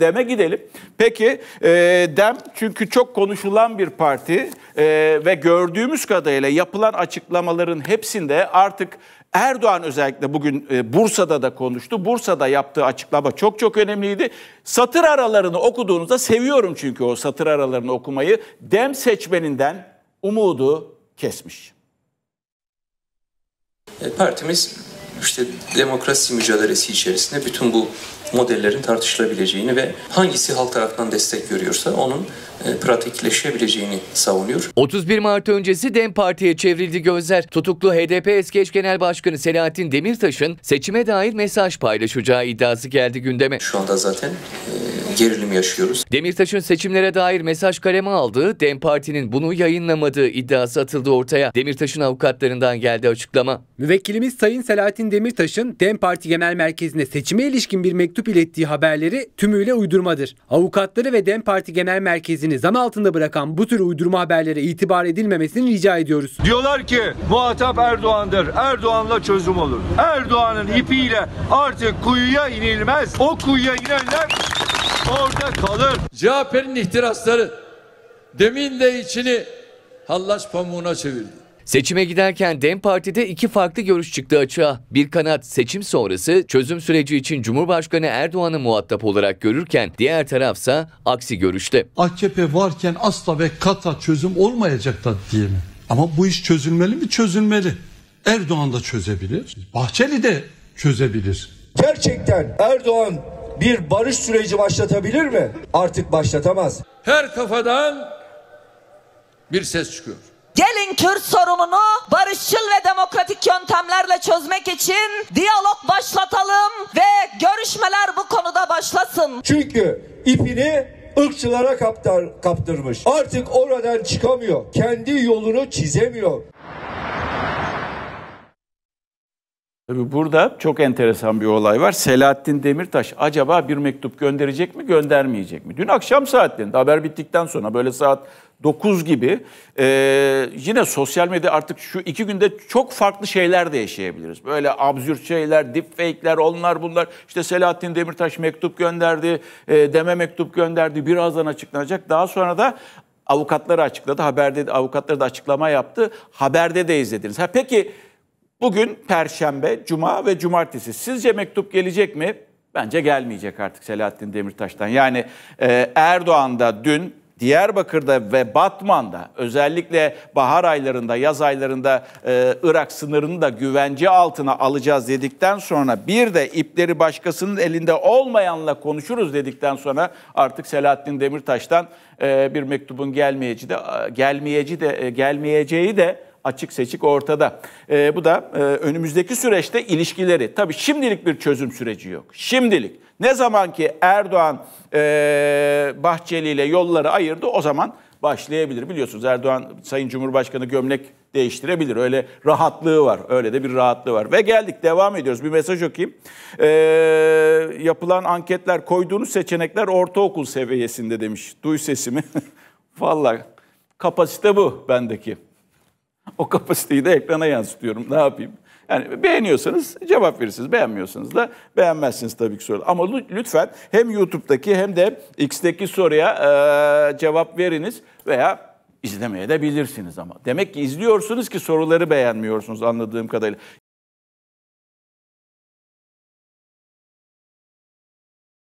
DEM'e gidelim. Peki e, DEM çünkü çok konuşulan bir parti e, ve gördüğümüz kadarıyla yapılan açıklamaların hepsinde artık Erdoğan özellikle bugün e, Bursa'da da konuştu. Bursa'da yaptığı açıklama çok çok önemliydi. Satır aralarını okuduğunuzda seviyorum çünkü o satır aralarını okumayı. Dem seçmeninden umudu kesmiş. E, partimiz işte demokrasi mücadelesi içerisinde bütün bu modellerin tartışılabileceğini ve hangisi halk tarafından destek görüyorsa onun e, pratikleşebileceğini savunuyor. 31 Mart öncesi DEM Parti'ye çevrildi gözler. Tutuklu HDP eski eş genel başkanı Selahattin Demirtaş'ın seçime dair mesaj paylaşacağı iddiası geldi gündeme. Şu anda zaten e, gerilim yaşıyoruz. Demirtaş'ın seçimlere dair mesaj kaleme aldığı, DEM Parti'nin bunu yayınlamadığı iddiası atıldı ortaya. Demirtaş'ın avukatlarından geldi açıklama. Müvekkilimiz Sayın Selahattin Demirtaş'ın DEM Parti Genel Merkezi'ne seçime ilişkin bir mektup ilettiği haberleri tümüyle uydurmadır. Avukatları ve DEM Parti Genel Merkezi'ni zan altında bırakan bu tür uydurma haberlere itibar edilmemesini rica ediyoruz. Diyorlar ki muhatap Erdoğan'dır. Erdoğan'la çözüm olur. Erdoğan'ın ipiyle artık kuyuya inilmez. O kuyuya inenler orada kalır. CHP'nin ihtirasları demin de içini hallaç pamuğuna çevirdi. Seçime giderken DEM Parti'de iki farklı görüş çıktı açığa. Bir kanat seçim sonrası çözüm süreci için Cumhurbaşkanı Erdoğan'ı muhatap olarak görürken diğer tarafsa aksi görüşte. AKP varken asla ve kata çözüm olmayacak da diye mi? Ama bu iş çözülmeli mi? Çözülmeli. Erdoğan da çözebilir. Bahçeli de çözebilir. Gerçekten Erdoğan bir barış süreci başlatabilir mi? Artık başlatamaz. Her kafadan bir ses çıkıyor. Gelin Kürt sorununu barışçıl ve demokratik yöntemlerle çözmek için diyalog başlatalım ve görüşmeler bu konuda başlasın. Çünkü ipini ırkçılara kaptar, kaptırmış. Artık oradan çıkamıyor. Kendi yolunu çizemiyor. Tabii burada çok enteresan bir olay var. Selahattin Demirtaş acaba bir mektup gönderecek mi, göndermeyecek mi? Dün akşam saatlerinde haber bittikten sonra böyle saat 9 gibi e, yine sosyal medya artık şu iki günde çok farklı şeyler de yaşayabiliriz. Böyle absürt şeyler, deepfake'ler, onlar bunlar. İşte Selahattin Demirtaş mektup gönderdi, e, deme mektup gönderdi. Birazdan açıklanacak. Daha sonra da avukatları açıkladı. Haberde avukatları da açıklama yaptı. Haberde de izlediniz. Ha peki Bugün Perşembe, Cuma ve Cumartesi. Sizce mektup gelecek mi? Bence gelmeyecek artık Selahattin Demirtaş'tan. Yani e, Erdoğan'da dün Diyarbakır'da ve Batman'da özellikle bahar aylarında, yaz aylarında e, Irak sınırını da güvence altına alacağız dedikten sonra bir de ipleri başkasının elinde olmayanla konuşuruz dedikten sonra artık Selahattin Demirtaş'tan e, bir mektubun gelmeyeceği de e, gelmeyeceği de e, gelmeyeceği de açık seçik ortada. E, bu da e, önümüzdeki süreçte ilişkileri. Tabii şimdilik bir çözüm süreci yok. Şimdilik. Ne zaman ki Erdoğan e, Bahçeli ile yolları ayırdı o zaman başlayabilir. Biliyorsunuz Erdoğan Sayın Cumhurbaşkanı gömlek değiştirebilir. Öyle rahatlığı var. Öyle de bir rahatlığı var. Ve geldik devam ediyoruz. Bir mesaj okuyayım. Ee, yapılan anketler koyduğunuz seçenekler ortaokul seviyesinde demiş. Duy sesimi. Valla kapasite bu bendeki o kapasiteyi de ekrana yansıtıyorum. Ne yapayım? Yani beğeniyorsanız cevap verirsiniz. Beğenmiyorsanız da beğenmezsiniz tabii ki soru. Ama lütfen hem YouTube'daki hem de X'teki soruya e, cevap veriniz veya izlemeye de bilirsiniz ama. Demek ki izliyorsunuz ki soruları beğenmiyorsunuz anladığım kadarıyla.